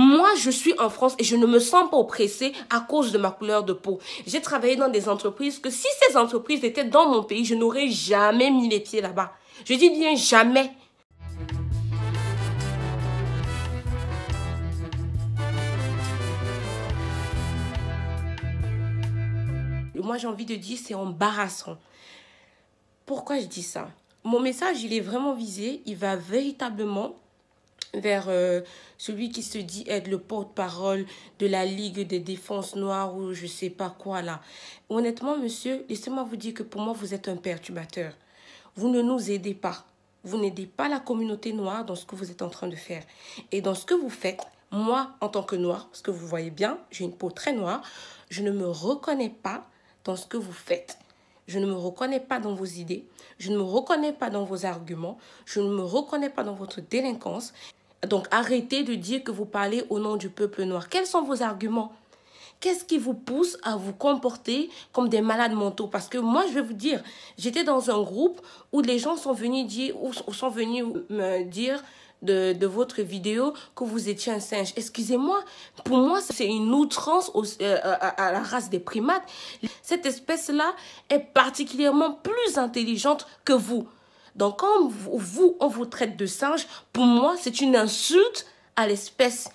Moi, je suis en France et je ne me sens pas oppressée à cause de ma couleur de peau. J'ai travaillé dans des entreprises que si ces entreprises étaient dans mon pays, je n'aurais jamais mis les pieds là-bas. Je dis bien jamais. Moi, j'ai envie de dire, c'est embarrassant. Pourquoi je dis ça Mon message, il est vraiment visé. Il va véritablement vers euh, celui qui se dit être le porte-parole de la Ligue des défenses noires ou je sais pas quoi là. Honnêtement, monsieur, laissez-moi vous dire que pour moi, vous êtes un perturbateur. Vous ne nous aidez pas. Vous n'aidez pas la communauté noire dans ce que vous êtes en train de faire. Et dans ce que vous faites, moi, en tant que noir, parce que vous voyez bien, j'ai une peau très noire, je ne me reconnais pas dans ce que vous faites. Je ne me reconnais pas dans vos idées. Je ne me reconnais pas dans vos arguments. Je ne me reconnais pas dans votre délinquance. Donc arrêtez de dire que vous parlez au nom du peuple noir. Quels sont vos arguments Qu'est-ce qui vous pousse à vous comporter comme des malades mentaux Parce que moi, je vais vous dire, j'étais dans un groupe où les gens sont venus dire, sont venus me dire de, votre vidéo que vous étiez un singe. Excusez-moi, pour moi, c'est une outrance euh, à, la race des primates. Cette espèce-là est particulièrement plus intelligente que vous. Donc quand vous, on vous traite de singe, pour moi, c'est une insulte à l'espèce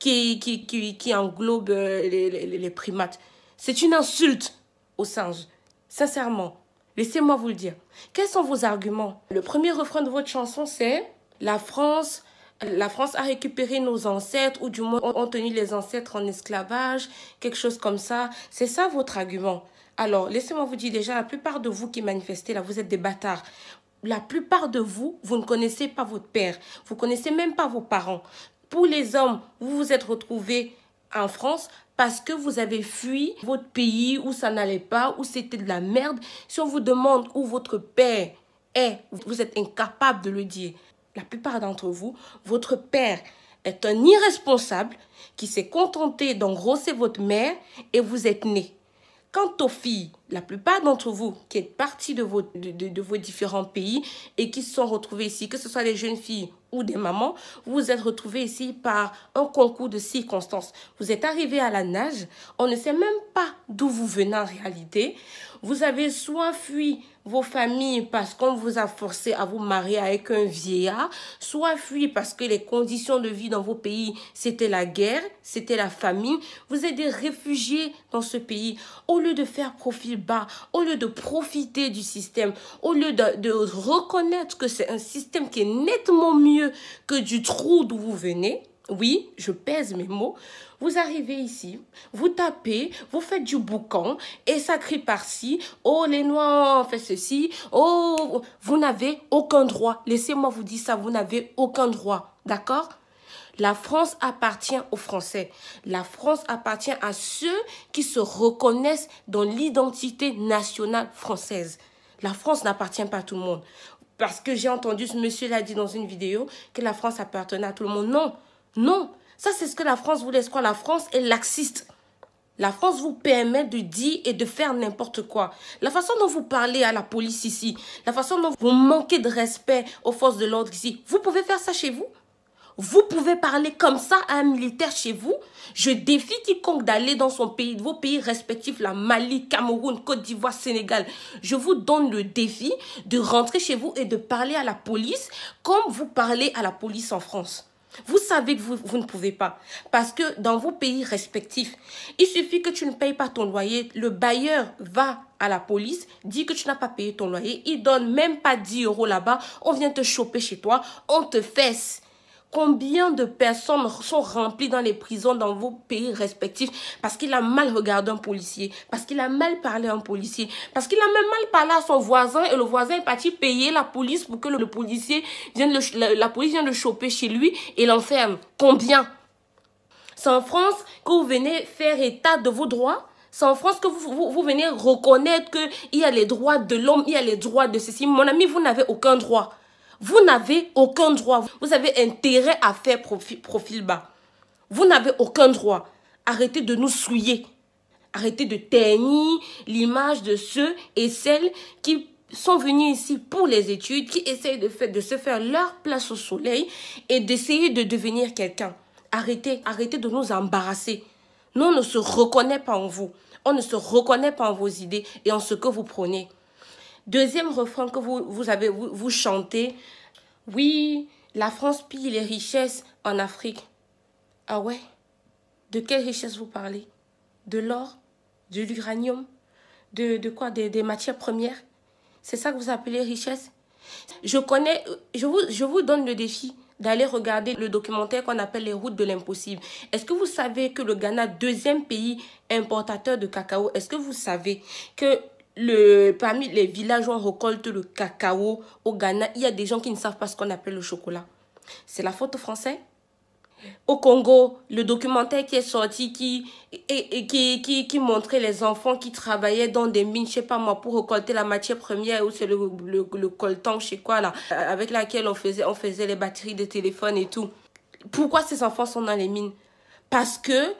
qui, qui, englobe euh, les, primates. C'est une insulte aux singes, sincèrement. Laissez-moi vous le dire. Quels sont vos arguments Le premier refrain de votre chanson, c'est La France la France a récupéré nos ancêtres, ou du moins ont tenu les ancêtres en esclavage, quelque chose comme ça. C'est ça votre argument. Alors, laissez-moi vous dire déjà, la plupart de vous qui manifestez là, vous êtes des bâtards la plupart de vous, vous ne connaissez pas votre père, vous connaissez même pas vos parents. Pour les hommes, vous vous êtes retrouvés en France parce que vous avez fui votre pays où ça n'allait pas, où c'était de la merde. Si on vous demande où votre père est, vous êtes incapable de le dire. La plupart d'entre vous, votre père est un irresponsable qui s'est contenté d'engrosser votre mère et vous êtes né. Quant aux filles, la plupart d'entre vous qui êtes partis de vos, de, vos différents pays et qui se sont retrouvés ici, que ce soit des jeunes filles ou des mamans, vous vous êtes retrouvés ici par un concours de circonstances. Vous êtes arrivés à la nage, on ne sait même pas d'où vous venez en réalité. Vous avez soit fui vos familles parce qu'on vous a forcé à vous marier avec un vieillard, soit fui parce que les conditions de vie dans vos pays, c'était la guerre, c'était la famine. Vous êtes des réfugiés dans ce pays. Au lieu de faire profil bas, au lieu de profiter du système, au lieu de, reconnaître que c'est un système qui est nettement mieux que du trou d'où vous venez, oui, je pèse mes mots. Vous arrivez ici, vous tapez, vous faites du boucan et ça crie par-ci. Oh, les Noirs fait ceci. Oh, vous n'avez aucun droit. Laissez-moi vous dire ça, vous n'avez aucun droit. D'accord la France appartient aux Français. La France appartient à ceux qui se reconnaissent dans l'identité nationale française. La France n'appartient pas à tout le monde. Parce que j'ai entendu ce monsieur l'a dit dans une vidéo que la France appartenait à tout le monde. Non, non. Ça, c'est ce que la France vous laisse croire. La France est laxiste. La France vous permet de dire et de faire n'importe quoi. La façon dont vous parlez à la police ici, la façon dont vous manquez de respect aux forces de l'ordre ici, vous pouvez faire ça chez vous vous pouvez parler comme ça à un militaire chez vous. Je défie quiconque d'aller dans son pays, vos pays respectifs, la Mali, Cameroun, Côte d'Ivoire, Sénégal. Je vous donne le défi de rentrer chez vous et de parler à la police comme vous parlez à la police en France. Vous savez que vous, ne pouvez pas. Parce que dans vos pays respectifs, il suffit que tu ne payes pas ton loyer. Le bailleur va à la police, dit que tu n'as pas payé ton loyer. Il donne même pas 10 euros là-bas. On vient te choper chez toi. On te fesse. Combien de personnes sont remplies dans les prisons dans vos pays respectifs parce qu'il a mal regardé un policier, parce qu'il a mal parlé à un policier, parce qu'il a même mal parlé à son voisin et le voisin est parti payer la police pour que le policier vienne le, la, police vienne le choper chez lui et l'enferme. Combien C'est en France que vous venez faire état de vos droits c'est en France que vous, vous, vous venez reconnaître qu'il y a les droits de l'homme, il y a les droits de ceci. Mon ami, vous n'avez aucun droit. Vous n'avez aucun droit. Vous avez intérêt à faire profil, bas. Vous n'avez aucun droit. Arrêtez de nous souiller. Arrêtez de tenir l'image de ceux et celles qui sont venus ici pour les études, qui essayent de, de se faire leur place au soleil et d'essayer de devenir quelqu'un. Arrêtez, arrêtez de nous embarrasser. Nous, on ne se reconnaît pas en vous. On ne se reconnaît pas en vos idées et en ce que vous prenez. Deuxième refrain que vous, vous, avez, vous, chantez, oui, la France pille les richesses en Afrique. Ah ouais De quelles richesses vous parlez De l'or De l'uranium de, quoi des, matières premières C'est ça que vous appelez richesse Je connais, je vous, je vous donne le défi d'aller regarder le documentaire qu'on appelle Les routes de l'impossible. Est-ce que vous savez que le Ghana, deuxième pays importateur de cacao, est-ce que vous savez que le, parmi les villages où on récolte le cacao au Ghana, il y a des gens qui ne savent pas ce qu'on appelle le chocolat. C'est la faute aux Français. Au Congo, le documentaire qui est sorti qui, et, qui, qui, montrait les enfants qui travaillaient dans des mines, je sais pas moi, pour récolter la matière première ou c'est le, le, le, coltan, je sais quoi là, avec laquelle on faisait, on faisait les batteries de téléphone et tout. Pourquoi ces enfants sont dans les mines Parce que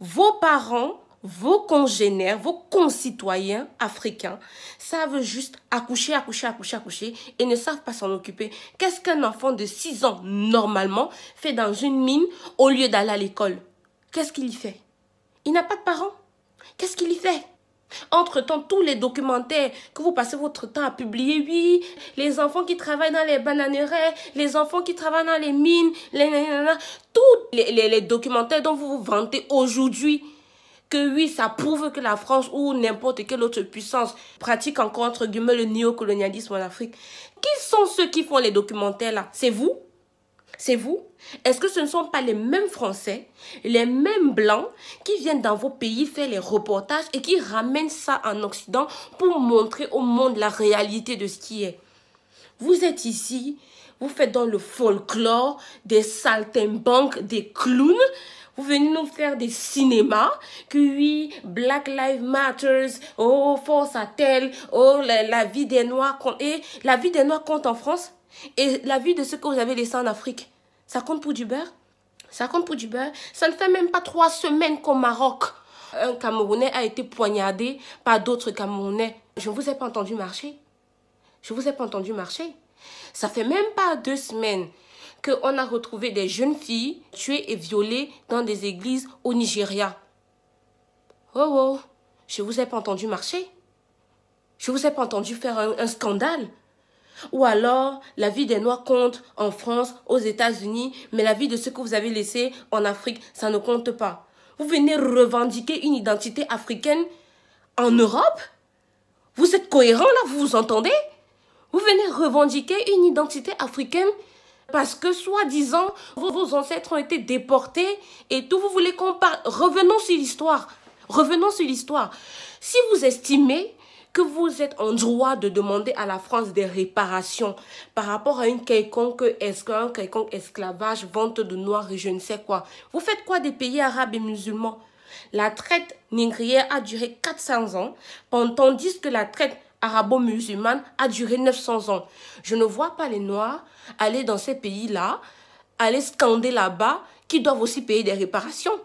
vos parents vos congénères, vos concitoyens africains savent juste accoucher, accoucher, accoucher, accoucher et ne savent pas s'en occuper. Qu'est-ce qu'un enfant de 6 ans, normalement, fait dans une mine au lieu d'aller à l'école Qu'est-ce qu'il y fait Il n'a pas de parents. Qu'est-ce qu'il y fait entre-temps, tous les documentaires que vous passez votre temps à publier, oui, les enfants qui travaillent dans les bananeraies, les enfants qui travaillent dans les mines, les tous les documentaires dont vous vous vantez aujourd'hui, que oui, ça prouve que la France ou n'importe quelle autre puissance pratique encore, entre guillemets, le néocolonialisme en Afrique. Qui sont ceux qui font les documentaires là C'est vous C'est vous Est-ce que ce ne sont pas les mêmes Français, les mêmes Blancs qui viennent dans vos pays faire les reportages et qui ramènent ça en Occident pour montrer au monde la réalité de ce qui est Vous êtes ici, vous faites dans le folklore des saltimbanques, des clowns vous venez nous faire des cinémas que oui, Black Lives Matters, oh, force à tel, oh, la, vie des Noirs compte. Et la vie des Noirs compte en France et la vie de ceux que vous avez laissés en Afrique. Ça compte pour du beurre Ça compte pour du beurre Ça ne fait même pas trois semaines qu'au Maroc, un Camerounais a été poignardé par d'autres Camerounais. Je ne vous ai pas entendu marcher. Je ne vous ai pas entendu marcher. Ça fait même pas deux semaines qu'on a retrouvé des jeunes filles tuées et violées dans des églises au Nigeria. Oh oh, je vous ai pas entendu marcher. Je vous ai pas entendu faire un, un scandale. Ou alors, la vie des Noirs compte en France, aux États-Unis, mais la vie de ceux que vous avez laissés en Afrique, ça ne compte pas. Vous venez revendiquer une identité africaine en Europe Vous êtes cohérent là, vous vous entendez Vous venez revendiquer une identité africaine parce que, soi-disant, vos, ancêtres ont été déportés et tout, vous voulez qu'on parle. Revenons sur l'histoire. Revenons sur l'histoire. Si vous estimez que vous êtes en droit de demander à la France des réparations par rapport à une quelconque, un quelconque esclavage, vente de noirs et je ne sais quoi. Vous faites quoi des pays arabes et musulmans La traite négrière a duré 400 ans, tandis que la traite arabo-musulmane a duré 900 ans. Je ne vois pas les Noirs aller dans ces pays-là, aller scander là-bas, qui doivent aussi payer des réparations.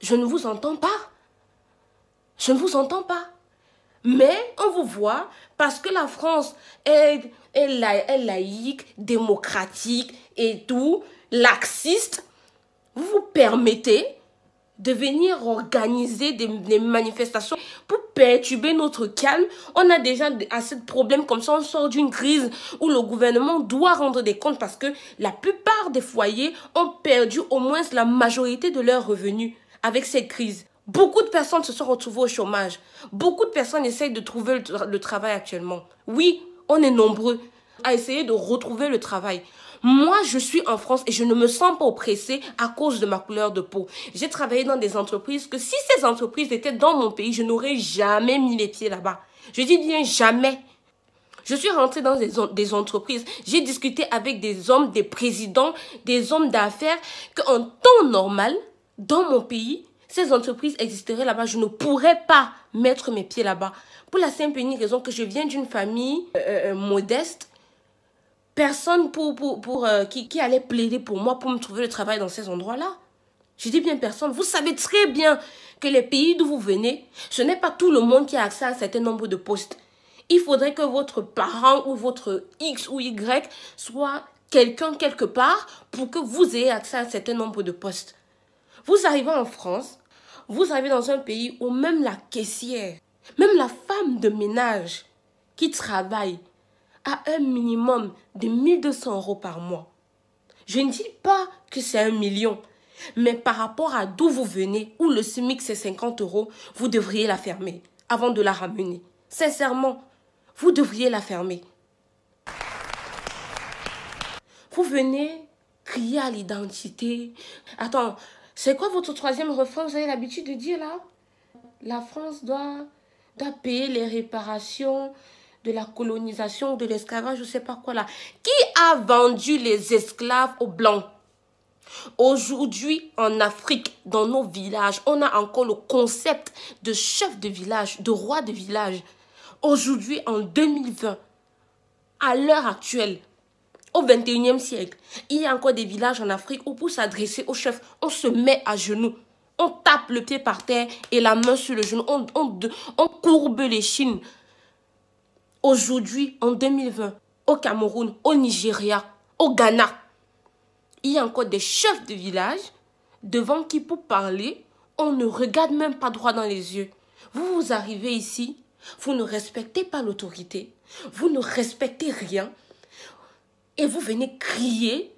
Je ne vous entends pas. Je ne vous entends pas. Mais on vous voit parce que la France est, est laïque, démocratique et tout, laxiste. Vous vous permettez de venir organiser des, manifestations pour perturber notre calme. On a déjà assez de problèmes comme ça. On sort d'une crise où le gouvernement doit rendre des comptes parce que la plupart des foyers ont perdu au moins la majorité de leurs revenus avec cette crise. Beaucoup de personnes se sont retrouvées au chômage. Beaucoup de personnes essayent de trouver le travail actuellement. Oui, on est nombreux à essayer de retrouver le travail. Moi, je suis en France et je ne me sens pas oppressée à cause de ma couleur de peau. J'ai travaillé dans des entreprises que si ces entreprises étaient dans mon pays, je n'aurais jamais mis les pieds là-bas. Je dis bien jamais. Je suis rentrée dans des, entreprises, j'ai discuté avec des hommes, des présidents, des hommes d'affaires, qu'en temps normal, dans mon pays, ces entreprises existeraient là-bas. Je ne pourrais pas mettre mes pieds là-bas. Pour la simple et unique raison que je viens d'une famille euh, euh, modeste, personne pour, euh, qui, qui, allait plaider pour moi pour me trouver le travail dans ces endroits-là. Je dis bien personne. Vous savez très bien que les pays d'où vous venez, ce n'est pas tout le monde qui a accès à un certain nombre de postes. Il faudrait que votre parent ou votre X ou Y soit quelqu'un quelque part pour que vous ayez accès à un certain nombre de postes. Vous arrivez en France, vous arrivez dans un pays où même la caissière, même la femme de ménage qui travaille à un minimum de 1200 euros par mois. Je ne dis pas que c'est un million, mais par rapport à d'où vous venez, où le SMIC c'est 50 euros, vous devriez la fermer avant de la ramener. Sincèrement, vous devriez la fermer. Vous venez crier à l'identité. Attends, c'est quoi votre troisième refrain Vous avez l'habitude de dire là La France doit, doit payer les réparations de la colonisation, de l'esclavage, je ne sais pas quoi là. Qui a vendu les esclaves aux Blancs Aujourd'hui, en Afrique, dans nos villages, on a encore le concept de chef de village, de roi de village. Aujourd'hui, en 2020, à l'heure actuelle, au 21e siècle, il y a encore des villages en Afrique où pour s'adresser au chef, on se met à genoux. On tape le pied par terre et la main sur le genou. On, on, on courbe les chines. Aujourd'hui, en 2020, au Cameroun, au Nigeria, au Ghana, il y a encore des chefs de village devant qui, pour parler, on ne regarde même pas droit dans les yeux. Vous vous arrivez ici, vous ne respectez pas l'autorité, vous ne respectez rien, et vous venez crier,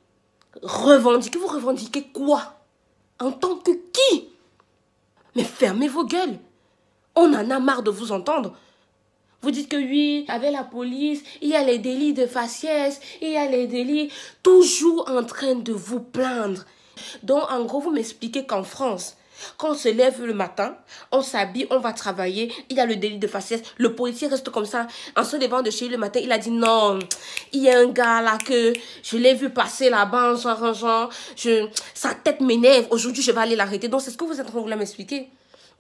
revendiquer, vous revendiquez quoi En tant que qui Mais fermez vos gueules On en a marre de vous entendre. Vous dites que oui, avec la police, il y a les délits de faciès, il y a les délits, toujours en train de vous plaindre. Donc, en gros, vous m'expliquez qu'en France, quand on se lève le matin, on s'habille, on va travailler, il y a le délit de faciès, le policier reste comme ça, en se levant de chez lui le matin, il a dit non, il y a un gars là que je l'ai vu passer là-bas en s'arrangeant, sa tête m'énerve, aujourd'hui je vais aller l'arrêter. Donc c'est ce que vous êtes en train de m'expliquer.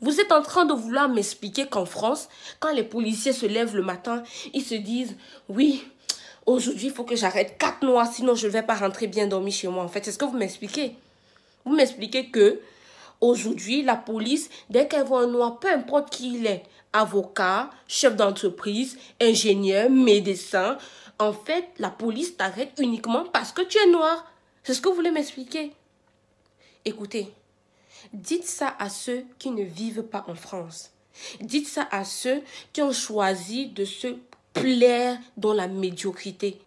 Vous êtes en train de vouloir m'expliquer qu'en France, quand les policiers se lèvent le matin, ils se disent Oui, aujourd'hui, il faut que j'arrête quatre noirs, sinon je ne vais pas rentrer bien dormi chez moi. En fait, c'est ce que vous m'expliquez. Vous m'expliquez que aujourd'hui, la police, dès qu'elle voit un noir, peu importe qui il est, avocat, chef d'entreprise, ingénieur, médecin, en fait, la police t'arrête uniquement parce que tu es noir. C'est ce que vous voulez m'expliquer. Écoutez, Dites ça à ceux qui ne vivent pas en France. Dites ça à ceux qui ont choisi de se plaire dans la médiocrité.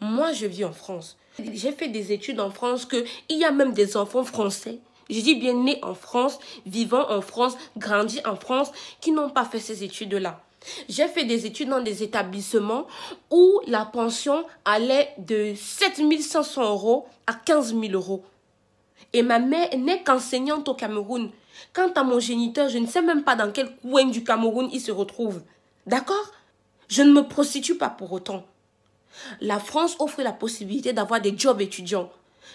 Moi, je vis en France. J'ai fait des études en France qu'il y a même des enfants français. Je dis bien nés en France, vivant en France, grandis en France, qui n'ont pas fait ces études-là. J'ai fait des études dans des établissements où la pension allait de 7500 euros à 15 000 euros. Et ma mère n'est qu'enseignante au Cameroun. Quant à mon géniteur, je ne sais même pas dans quel coin du Cameroun il se retrouve. D'accord Je ne me prostitue pas pour autant. La France offre la possibilité d'avoir des jobs étudiants.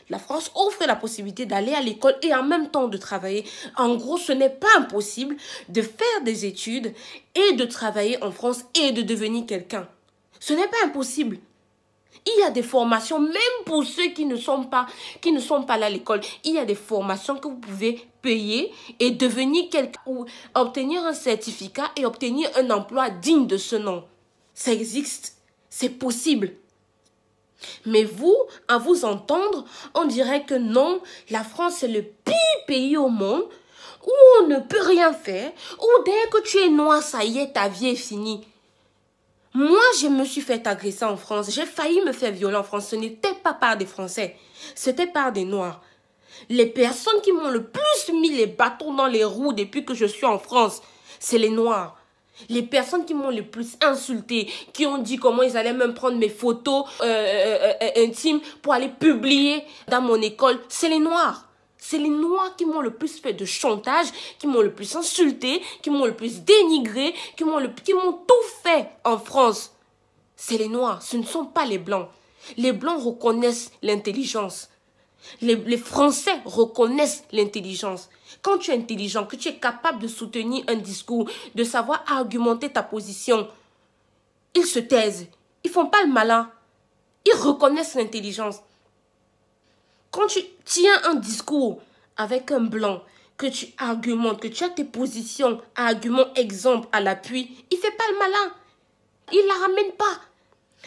La France offre la possibilité d'aller à l'école et en même temps de travailler. En gros, ce n'est pas impossible de faire des études et de travailler en France et de devenir quelqu'un. Ce n'est pas impossible. Il y a des formations, même pour ceux qui ne sont pas, qui ne sont pas là à l'école, il y a des formations que vous pouvez payer et devenir quelqu'un ou obtenir un certificat et obtenir un emploi digne de ce nom. Ça existe, c'est possible. Mais vous, à vous entendre, on dirait que non, la France est le pire pays au monde où on ne peut rien faire, où dès que tu es noir, ça y est, ta vie est finie. Moi, je me suis fait agresser en France. J'ai failli me faire violer en France. Ce n'était pas par des Français. C'était par des Noirs. Les personnes qui m'ont le plus mis les bâtons dans les roues depuis que je suis en France, c'est les Noirs. Les personnes qui m'ont le plus insulté, qui ont dit comment ils allaient même prendre mes photos euh, euh, euh, intimes pour aller publier dans mon école, c'est les Noirs. C'est les Noirs qui m'ont le plus fait de chantage, qui m'ont le plus insulté, qui m'ont le plus dénigré, qui m'ont le... tout fait en France. C'est les Noirs, ce ne sont pas les Blancs. Les Blancs reconnaissent l'intelligence. Les, Français reconnaissent l'intelligence. Quand tu es intelligent, que tu es capable de soutenir un discours, de savoir argumenter ta position, ils se taisent. Ils font pas le malin. Ils reconnaissent l'intelligence quand tu tiens un discours avec un blanc, que tu argumentes, que tu as tes positions, arguments, exemple à l'appui, il fait pas le malin. Il la ramène pas.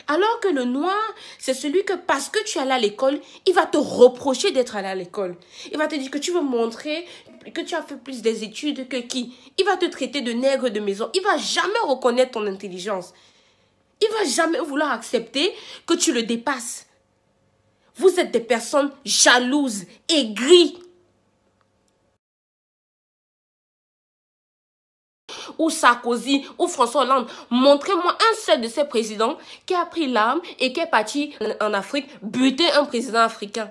Alors que le noir, c'est celui que parce que tu es allé à l'école, il va te reprocher d'être allé à l'école. Il va te dire que tu veux montrer que tu as fait plus des études que qui. Il va te traiter de nègre de maison. Il va jamais reconnaître ton intelligence. Il va jamais vouloir accepter que tu le dépasses. Vous êtes des personnes jalouses, aigries. Ou Sarkozy, ou François Hollande. Montrez-moi un seul de ces présidents qui a pris l'arme et qui est parti en Afrique buter un président africain.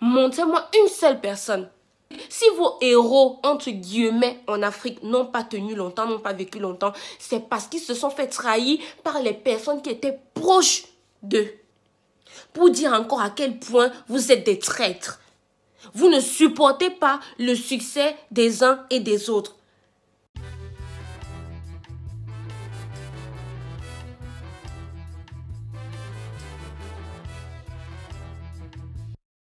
Montrez-moi une seule personne. Si vos héros, entre guillemets, en Afrique n'ont pas tenu longtemps, n'ont pas vécu longtemps, c'est parce qu'ils se sont fait trahir par les personnes qui étaient proches d'eux pour dire encore à quel point vous êtes des traîtres. Vous ne supportez pas le succès des uns et des autres.